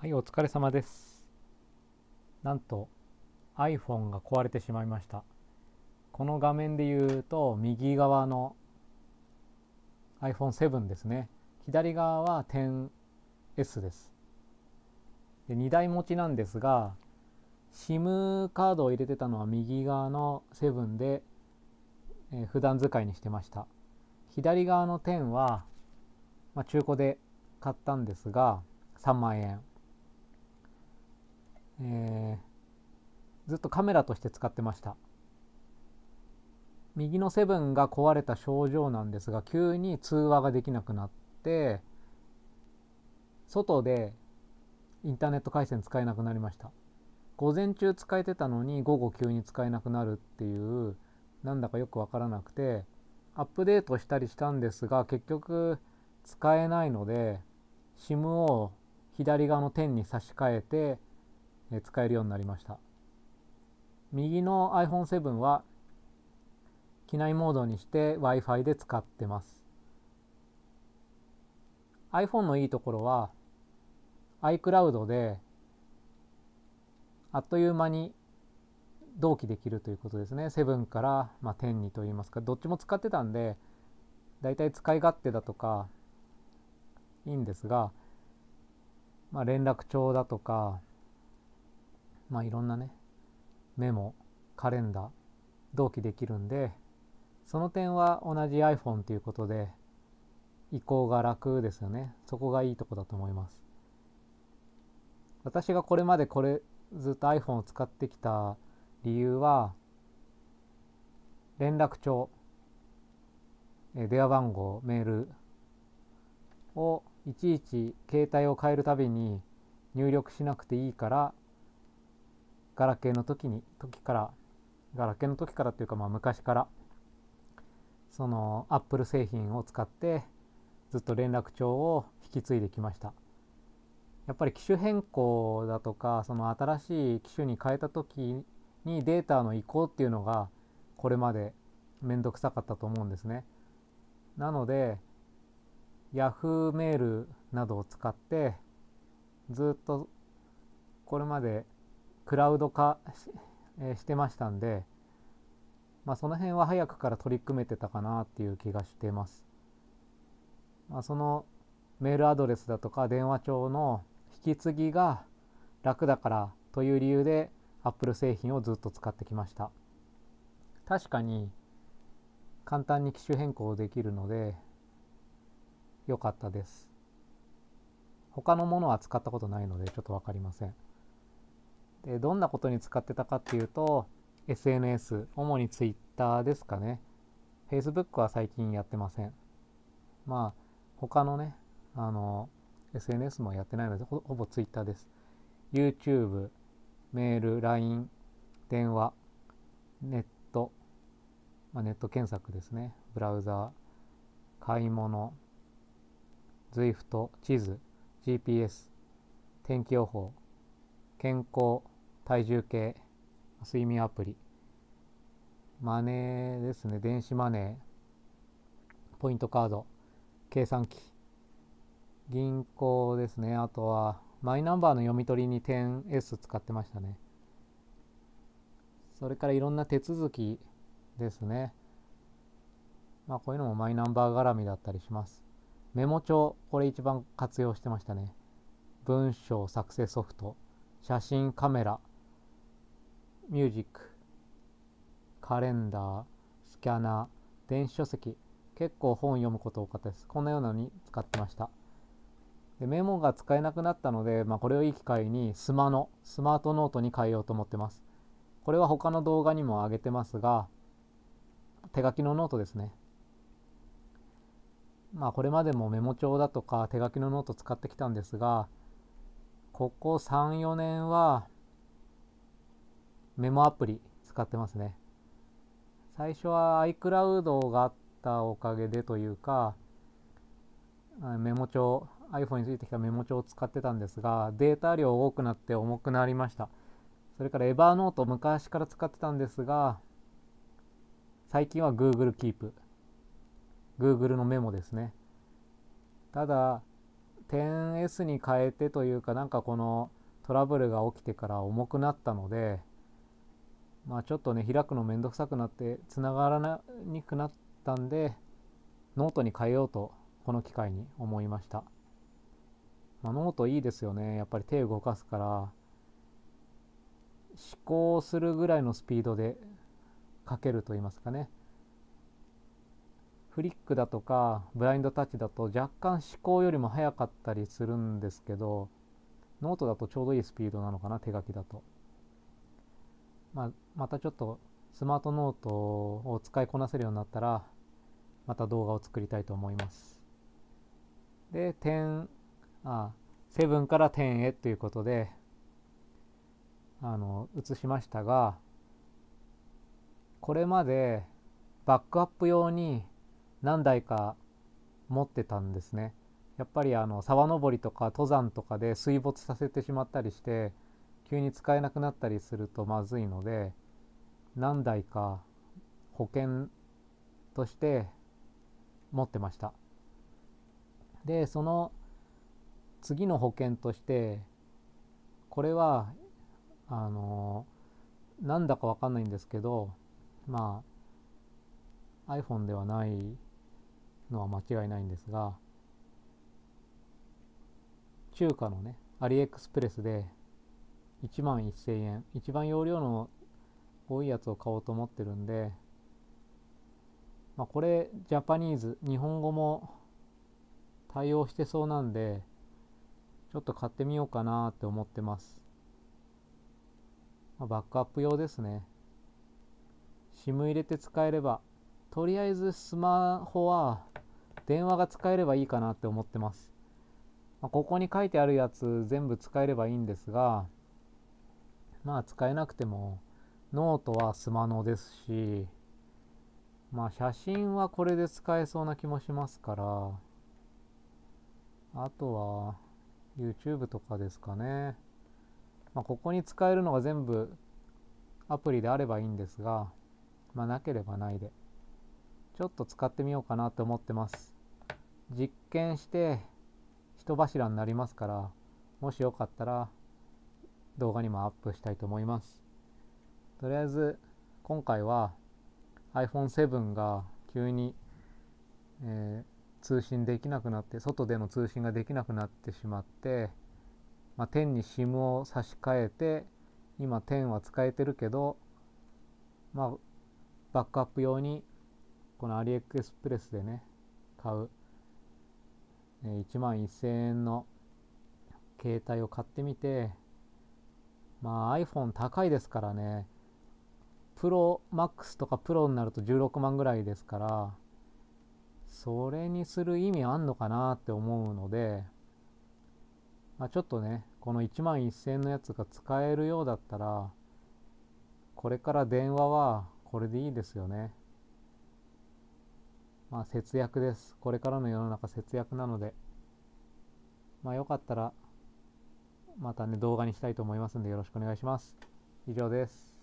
はい、お疲れ様です。なんと iPhone が壊れてしまいました。この画面で言うと右側の iPhone7 ですね。左側は 10S です。で2台持ちなんですが SIM カードを入れてたのは右側の7で、えー、普段使いにしてました。左側の10は、まあ、中古で買ったんですが3万円。ずっとカメラとして使ってました右のセブンが壊れた症状なんですが急に通話ができなくなって外でインターネット回線使えなくなりました午前中使えてたのに午後急に使えなくなるっていうなんだかよく分からなくてアップデートしたりしたんですが結局使えないので SIM を左側の点に差し替えて使えるようになりました右の iPhone7 は機内モードにして Wi-Fi で使ってます iPhone のいいところは iCloud であっという間に同期できるということですね7から、まあ、10にといいますかどっちも使ってたんでだいたい使い勝手だとかいいんですが、まあ、連絡帳だとかまあいろんなねメモカレンダー同期できるんでその点は同じ iPhone ということで移行が楽ですよねそこがいいとこだと思います私がこれまでこれずっと iPhone を使ってきた理由は連絡帳電話番号メールをいちいち携帯を変えるたびに入力しなくていいからガラケーの時に時からガラケーの時からっていうかまあ昔からそのアップル製品を使ってずっと連絡帳を引き継いできましたやっぱり機種変更だとかその新しい機種に変えた時にデータの移行っていうのがこれまで面倒くさかったと思うんですねなので Yahoo メールなどを使ってずっとこれまでクラウド化してましたんで、まあ、その辺は早くから取り組めてたかなっていう気がしてます。まあ、そのメールアドレスだとか電話帳の引き継ぎが楽だからという理由で Apple 製品をずっと使ってきました。確かに簡単に機種変更できるので良かったです。他のものは使ったことないのでちょっと分かりません。どんなことに使ってたかっていうと SNS 主に Twitter ですかね Facebook は最近やってませんまあ他のねあの SNS もやってないのでほほぼ Twitter です YouTube メール LINE 電話ネット、まあ、ネット検索ですねブラウザー買い物 ZWIFT 地図 GPS 天気予報健康体重計、睡眠アプリ、マネーですね、電子マネー、ポイントカード、計算機、銀行ですね、あとはマイナンバーの読み取りに 10S 使ってましたね。それからいろんな手続きですね。まあこういうのもマイナンバー絡みだったりします。メモ帳、これ一番活用してましたね。文章作成ソフト、写真カメラ、ミュージックカレンダースキャナー電子書籍結構本読むこと多かったですこんなようなのに使ってましたでメモが使えなくなったので、まあ、これをいい機会にスマのスマートノートに変えようと思ってますこれは他の動画にも上げてますが手書きのノートですねまあこれまでもメモ帳だとか手書きのノート使ってきたんですがここ34年はメモアプリ使ってますね。最初は iCloud があったおかげでというか、メモ帳、iPhone についてきたメモ帳を使ってたんですが、データ量多くなって重くなりました。それから Evernote 昔から使ってたんですが、最近は Google Keep。Google のメモですね。ただ、10S に変えてというか、なんかこのトラブルが起きてから重くなったので、まあちょっとね、開くのめんどくさくなって、つながらにくなったんで、ノートに変えようと、この機会に思いました。まあ、ノートいいですよね。やっぱり手動かすから、思考するぐらいのスピードで書けると言いますかね。フリックだとかブラインドタッチだと若干思考よりも速かったりするんですけどノートだとちょうどいいスピードなのかな手書きだと。まあ、またちょっとスマートノートを使いこなせるようになったらまた動画を作りたいと思います。で10あ7から10へということであの移しましたがこれまでバックアップ用に何台か持ってたんですね。やっぱりあの沢登りとか登山とかで水没させてしまったりして急に使えなくなったりするとまずいので何台か保険として持ってましたでその次の保険としてこれはあのなんだかわかんないんですけどまあ iPhone ではないのは間違いないんですが中華のねアリエクスプレスで1万1000円一番容量の多いやつを買おうと思ってるんで、まあ、これジャパニーズ日本語も対応してそうなんでちょっと買ってみようかなって思ってます、まあ、バックアップ用ですね SIM 入れて使えればとりあえずスマホは電話が使えればいいかなって思ってます、まあ、ここに書いてあるやつ全部使えればいいんですがまあ使えなくてもノートはスマノですしまあ写真はこれで使えそうな気もしますからあとは YouTube とかですかね、まあ、ここに使えるのが全部アプリであればいいんですがまあなければないでちょっと使ってみようかなと思ってます実験して人柱になりますからもしよかったら動画にもアップしたいと思います。とりあえず今回は iPhone7 が急に、えー、通信できなくなって外での通信ができなくなってしまって、まあ、10に SIM を差し替えて今10は使えてるけど、まあ、バックアップ用にこのアリエクスプレスでね買う、えー、1万1000円の携帯を買ってみてまあ iPhone 高いですからね、プロマックスとかプロになると16万ぐらいですから、それにする意味あんのかなって思うので、まあ、ちょっとね、この1万1000のやつが使えるようだったら、これから電話はこれでいいですよね。まあ節約です。これからの世の中節約なので、まあよかったらまたね動画にしたいと思いますんでよろしくお願いします以上です